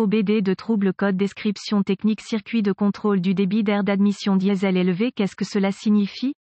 OBD de trouble code description technique circuit de contrôle du débit d'air d'admission diesel élevé qu'est-ce que cela signifie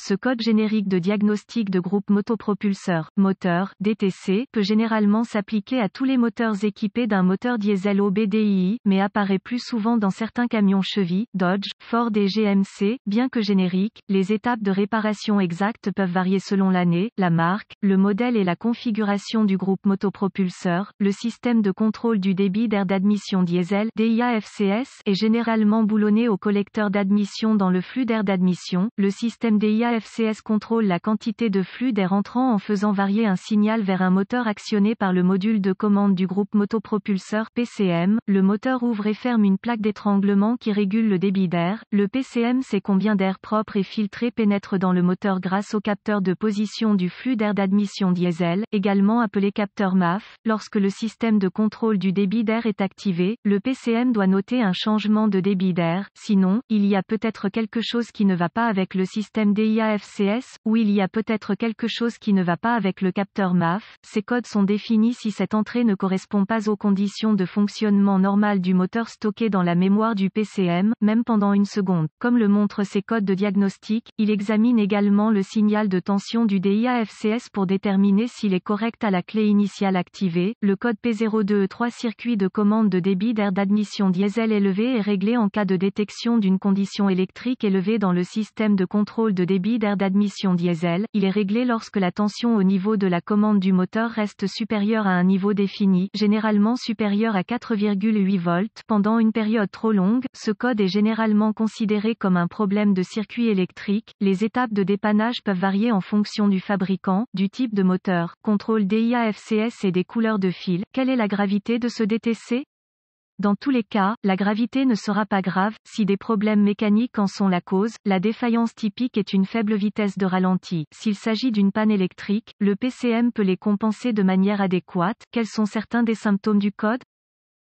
ce code générique de diagnostic de groupe motopropulseur, moteur, DTC, peut généralement s'appliquer à tous les moteurs équipés d'un moteur diesel OBDII, mais apparaît plus souvent dans certains camions Chevy, Dodge, Ford et GMC. Bien que générique, les étapes de réparation exactes peuvent varier selon l'année, la marque, le modèle et la configuration du groupe motopropulseur. Le système de contrôle du débit d'air d'admission diesel, DIAFCS, est généralement boulonné au collecteur d'admission dans le flux d'air d'admission. Le système DIA AFCS contrôle la quantité de flux d'air entrant en faisant varier un signal vers un moteur actionné par le module de commande du groupe motopropulseur PCM. Le moteur ouvre et ferme une plaque d'étranglement qui régule le débit d'air. Le PCM sait combien d'air propre et filtré pénètre dans le moteur grâce au capteur de position du flux d'air d'admission diesel, également appelé capteur MAF. Lorsque le système de contrôle du débit d'air est activé, le PCM doit noter un changement de débit d'air, sinon, il y a peut-être quelque chose qui ne va pas avec le système DI FCS où il y a peut-être quelque chose qui ne va pas avec le capteur MAF, ces codes sont définis si cette entrée ne correspond pas aux conditions de fonctionnement normal du moteur stocké dans la mémoire du PCM, même pendant une seconde. Comme le montrent ces codes de diagnostic, il examine également le signal de tension du DIAFCS pour déterminer s'il est correct à la clé initiale activée. Le code P02E3 e circuit de commande de débit d'air d'admission diesel élevé est réglé en cas de détection d'une condition électrique élevée dans le système de contrôle de débit d'air d'admission diesel, il est réglé lorsque la tension au niveau de la commande du moteur reste supérieure à un niveau défini, généralement supérieur à 4,8 volts, pendant une période trop longue. Ce code est généralement considéré comme un problème de circuit électrique. Les étapes de dépannage peuvent varier en fonction du fabricant, du type de moteur, contrôle DIAFCS et des couleurs de fil. Quelle est la gravité de ce DTC dans tous les cas, la gravité ne sera pas grave, si des problèmes mécaniques en sont la cause, la défaillance typique est une faible vitesse de ralenti. S'il s'agit d'une panne électrique, le PCM peut les compenser de manière adéquate. Quels sont certains des symptômes du code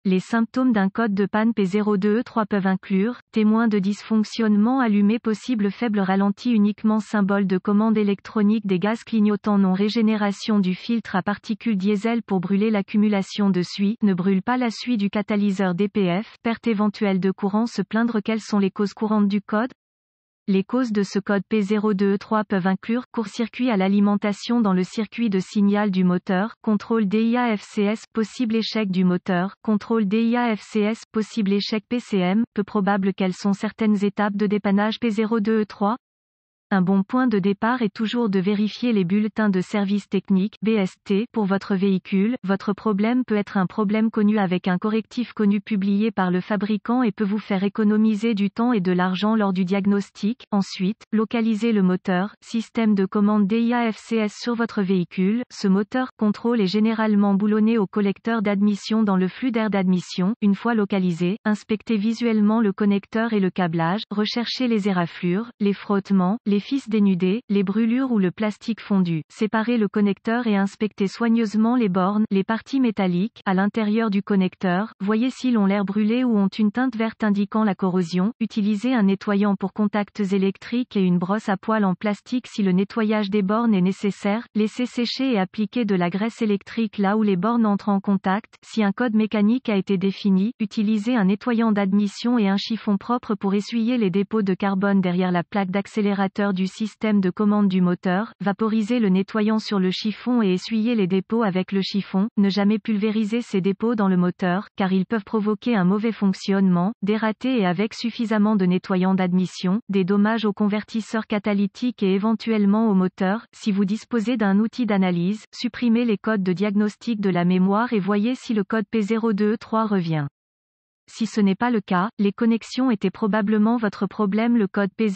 les symptômes d'un code de panne P02E3 e peuvent inclure, témoin de dysfonctionnement allumé possible faible ralenti uniquement symbole de commande électronique des gaz clignotants non régénération du filtre à particules diesel pour brûler l'accumulation de suie ne brûle pas la suie du catalyseur DPF perte éventuelle de courant se plaindre quelles sont les causes courantes du code les causes de ce code P02E3 peuvent inclure court-circuit à l'alimentation dans le circuit de signal du moteur, contrôle d'IAFCS »,« possible échec du moteur, contrôle d'IAFCS »,« possible échec PCM, peu probable qu'elles sont certaines étapes de dépannage P02E3, un bon point de départ est toujours de vérifier les bulletins de service technique BST pour votre véhicule. Votre problème peut être un problème connu avec un correctif connu publié par le fabricant et peut vous faire économiser du temps et de l'argent lors du diagnostic. Ensuite, localisez le moteur, système de commande DIAFCS sur votre véhicule. Ce moteur contrôle est généralement boulonné au collecteur d'admission dans le flux d'air d'admission. Une fois localisé, inspectez visuellement le connecteur et le câblage, recherchez les éraflures, les frottements, les orifices dénudés, les brûlures ou le plastique fondu. Séparer le connecteur et inspecter soigneusement les bornes, les parties métalliques, à l'intérieur du connecteur. Voyez s'ils ont l'air brûlés ou ont une teinte verte indiquant la corrosion. Utilisez un nettoyant pour contacts électriques et une brosse à poils en plastique si le nettoyage des bornes est nécessaire. Laissez sécher et appliquer de la graisse électrique là où les bornes entrent en contact. Si un code mécanique a été défini, utilisez un nettoyant d'admission et un chiffon propre pour essuyer les dépôts de carbone derrière la plaque d'accélérateur du système de commande du moteur, vaporiser le nettoyant sur le chiffon et essuyer les dépôts avec le chiffon, ne jamais pulvériser ces dépôts dans le moteur, car ils peuvent provoquer un mauvais fonctionnement, des et avec suffisamment de nettoyants d'admission, des dommages au convertisseur catalytique et éventuellement au moteur. Si vous disposez d'un outil d'analyse, supprimez les codes de diagnostic de la mémoire et voyez si le code p 3 revient. Si ce n'est pas le cas, les connexions étaient probablement votre problème. Le code p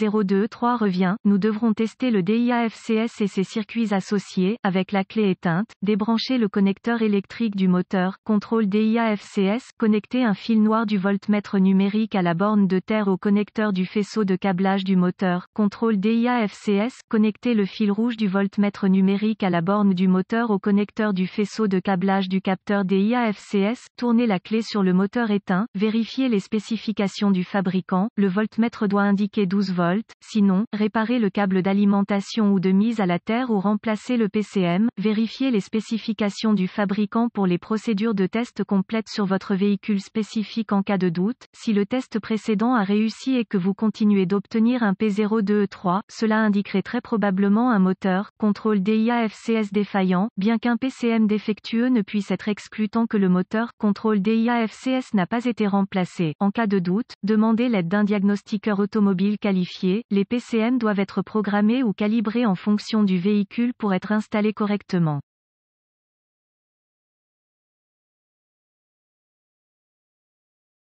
3 revient. Nous devrons tester le DIAFCS et ses circuits associés, avec la clé éteinte, débrancher le connecteur électrique du moteur, contrôle DIAFCS, connecter un fil noir du voltmètre numérique à la borne de terre au connecteur du faisceau de câblage du moteur, contrôle DIAFCS, connecter le fil rouge du voltmètre numérique à la borne du moteur au connecteur du faisceau de câblage du capteur DIAFCS, tourner la clé sur le moteur éteint, Vérifiez les spécifications du fabricant, le voltmètre doit indiquer 12 volts, sinon, réparer le câble d'alimentation ou de mise à la terre ou remplacer le PCM, vérifiez les spécifications du fabricant pour les procédures de test complètes sur votre véhicule spécifique en cas de doute, si le test précédent a réussi et que vous continuez d'obtenir un P02E3, e cela indiquerait très probablement un moteur, contrôle DIAFCS défaillant, bien qu'un PCM défectueux ne puisse être exclu tant que le moteur, contrôle DIAFCS n'a pas été remplacer. En cas de doute, demandez l'aide d'un diagnostiqueur automobile qualifié. Les PCM doivent être programmés ou calibrés en fonction du véhicule pour être installés correctement.